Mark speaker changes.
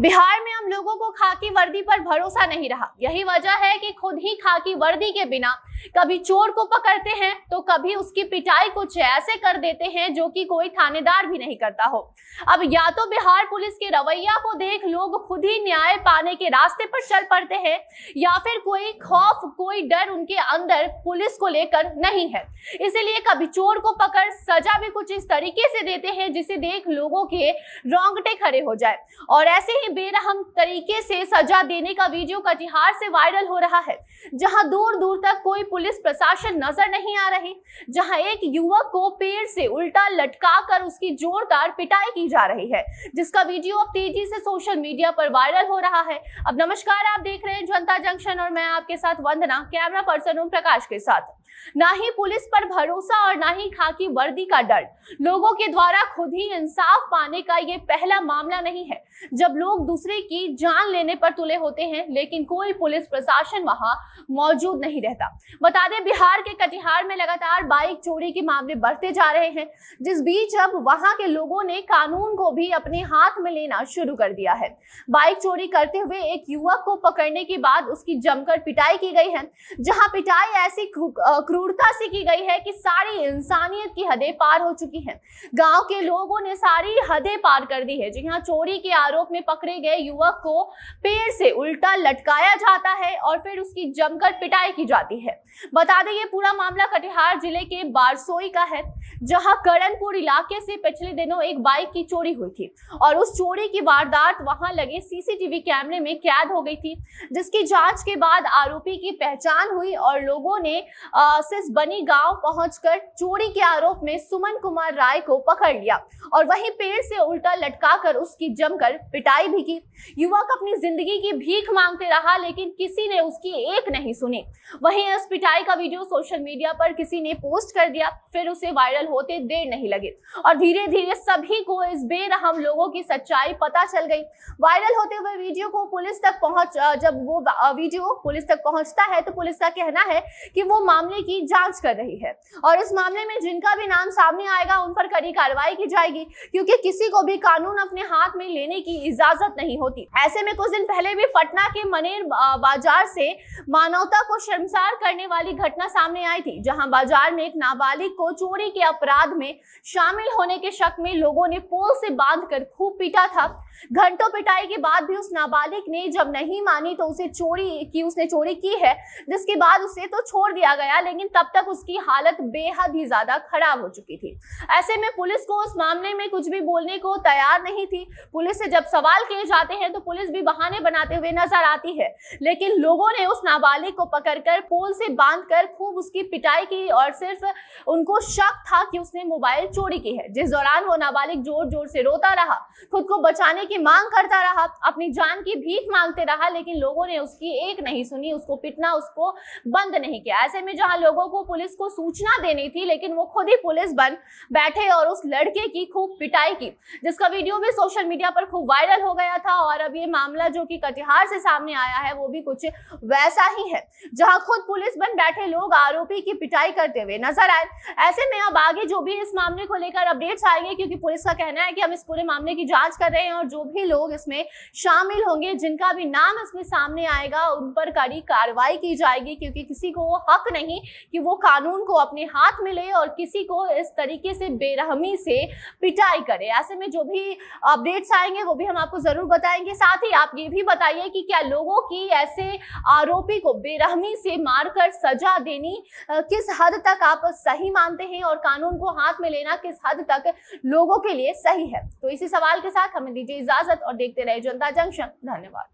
Speaker 1: बिहार में हम लोगों को खाकी वर्दी पर भरोसा नहीं रहा यही वजह है कि खुद ही खाकी वर्दी के बिना कभी चोर को पकड़ते हैं तो कभी उसकी पिटाई कुछ ऐसे कर देते हैं जो कि कोई थानेदार भी नहीं करता हो अब या तो बिहार पुलिस के रवैया को देख लोग खुद ही न्याय पाने के रास्ते पर चल पड़ते हैं या फिर कोई खौफ कोई डर उनके अंदर पुलिस को लेकर नहीं है इसीलिए कभी चोर को पकड़ सजा भी कुछ इस तरीके से देते हैं जिसे देख लोगों के रोंगटे खड़े हो जाए और ऐसे ही बेरहम तरीके से सजा देने का वीडियो कटिहार से वायरल हो रहा है जहां दूर दूर तक कोई पुलिस प्रशासन नजर नहीं आ रही जहां एक युवक को पेड़ से उल्टा लटका कर उसकी जोरदार पिटाई की जा रही है जिसका वीडियो अब तेजी से सोशल मीडिया पर वायरल हो रहा है अब नमस्कार आप देख रहे हैं जनता जंक्शन और मैं आपके साथ वंदना कैमरा पर्सन ओम प्रकाश के साथ ना ही पुलिस पर भरोसा और ना ही खाकी वर्दी का डर लोगों के द्वारा खुद ही इंसाफ पाने का ये पहला मामला नहीं है जब लोग दूसरे की जान लेने पर तुले होते हैं लेकिन कोई पुलिस प्रशासन वहां मौजूद नहीं रहता बता दें बिहार के कटिहार में लगातार बाइक चोरी के मामले बढ़ते जा रहे हैं जिस बीच अब वहां के लोगों ने कानून को भी अपने हाथ में लेना शुरू कर दिया है बाइक चोरी करते हुए एक युवक को पकड़ने के बाद उसकी जमकर पिटाई की गई है जहां पिटाई ऐसी क्रूरता से की गई है कि सारी इंसानियत की हदें पार हो चुकी हैं गांव के लोगों ने सारी हदें पार कर दी है जी हाँ चोरी के आरोप में पकड़े गए युवक को पेड़ से उल्टा लटकाया जाता है और फिर उसकी जमकर पिटाई की जाती है बता दें ये पूरा मामला कटिहार जिले के बारसोई का है जहाँ करणपुर इलाके से पिछले दिनों एक बाइक की चोरी हुई थी और उस चोरी की वारदात वहां लगे सीसीटीवी कैमरे में कैद हो गई थी जिसकी जांच के बाद आरोपी की पहचान हुई और लोगों ने आ, सिस बनी गांव पहुंचकर चोरी के आरोप में सुमन कुमार राय को पकड़ लिया और वहीं पेड़ से उल्टा लटकाकर उसकी जमकर पिटाई भी की युवक अपनी जिंदगी की भीख मांगते रहा लेकिन किसी ने उसकी एक नहीं सुनी वहीं इस पिटाई का वीडियो सोशल मीडिया पर किसी ने पोस्ट कर दिया फिर उसे वायरल होते देर नहीं लगे और धीरे धीरे सभी को इस बेरहम लोगों की सच्चाई पता चल गई वायरल होते हुए वीडियो को पुलिस तक पहुंच जब वो वीडियो पुलिस तक पहुंचता है तो पुलिस का कहना है कि वो मामले मामले की जांच कर रही है और इस मामले में जिनका भी नाम सामने आएगा उन पर कड़ी कार्रवाई की जाएगी क्योंकि किसी को भी कानून अपने हाथ में लेने की इजाजत नहीं होती ऐसे में कुछ दिन पहले भी पटना के मनेर बाजार से मानवता को शर्मसार करने वाली घटना सामने आई थी जहां बाजार में एक नाबालिग को चोरी के अपराध में शामिल होने के शक में लोगों ने पोल से बांध कर खूब पीटा था घंटों पिटाई के बाद भी उस नाबालिग ने जब नहीं मानी तो उसे चोरी की उसने चोरी की है जिसके बाद उसे तो छोड़ दिया गया लेकिन तब तक उसकी हालत बेहद ही ज्यादा खराब हो चुकी थी ऐसे में पुलिस को उस मामले में कुछ भी बोलने को तैयार नहीं थी पुलिस से जब सवाल किए जाते हैं तो पुलिस भी बहाने बनाते हुए नजर आती है लेकिन लोगों ने उस नाबालिग को पकड़कर पोल से बांध खूब उसकी पिटाई की और सिर्फ उनको शक था कि उसने मोबाइल चोरी की है जिस दौरान वो नाबालिग जोर जोर से रोता रहा खुद को बचाने की मांग करता रहा अपनी जान की भीख मांगते रहा लेकिन लोगों ने उसकी एक नहीं सुनी उसको पिटना उसको बंद नहीं किया ऐसे में जहां लोगों को पुलिस को सूचना देनी थी लेकिन वो खुद ही पुलिस बन बैठे और उस लड़के की खूब पिटाई की जिसका वीडियो भी सोशल मीडिया पर खूब वायरल हो गया था और अब ये मामला जो कि कटिहार से सामने आया है वो भी कुछ वैसा ही है जहां खुद पुलिस बन बैठे लोग आरोपी की पिटाई करते हुए नजर आए ऐसे में अब आगे जो भी इस मामले को लेकर अपडेट्स आएंगे क्योंकि पुलिस का कहना है कि हम इस पूरे मामले की जांच कर रहे हैं और जो भी लोग इसमें शामिल होंगे जिनका भी नाम इसमें सामने आएगा उन पर कड़ी कार्रवाई की जाएगी क्योंकि किसी को हक नहीं कि वो कानून को अपने हाथ में ले और किसी को इस तरीके से बेरहमी से पिटाई करे ऐसे में जो भी अपडेट्स आएंगे वो भी हम आपको ज़रूर बताएंगे साथ ही आप ये भी बताइए कि क्या लोगों की ऐसे आरोपी को बेरहमी से मारकर सजा देनी किस हद तक आप सही मानते हैं और कानून को हाथ में लेना किस हद तक लोगों के लिए सही है तो इसी सवाल के साथ हमें दीजिए इजाजत और देखते रहे जनता जंक्शन धन्यवाद